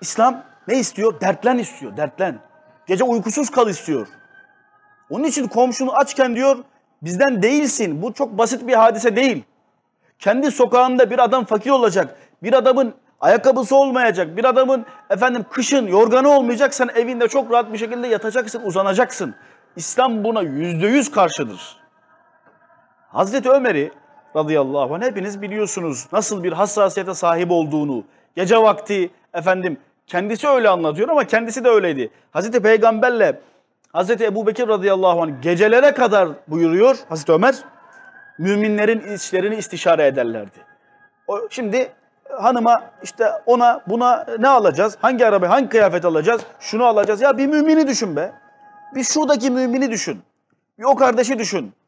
İslam ne istiyor? Dertlen istiyor, dertlen. Gece uykusuz kal istiyor. Onun için komşunu açken diyor, bizden değilsin. Bu çok basit bir hadise değil. Kendi sokağında bir adam fakir olacak. Bir adamın ayakkabısı olmayacak. Bir adamın efendim kışın yorganı olmayacak. Sen evinde çok rahat bir şekilde yatacaksın, uzanacaksın. İslam buna yüzde yüz karşıdır. Hazreti Ömer'i radıyallahu anh hepiniz biliyorsunuz nasıl bir hassasiyete sahip olduğunu. Gece vakti Efendim kendisi öyle anlatıyor ama kendisi de öyleydi. Hazreti Peygamberle Hazreti Ebubekir radıyallahu anh gecelere kadar buyuruyor Hazreti Ömer. Müminlerin işlerini istişare ederlerdi. O, şimdi hanıma işte ona buna ne alacağız? Hangi araba, hangi kıyafet alacağız? Şunu alacağız. Ya bir mümini düşün be. Bir şuradaki mümini düşün. Bir o kardeşi düşün.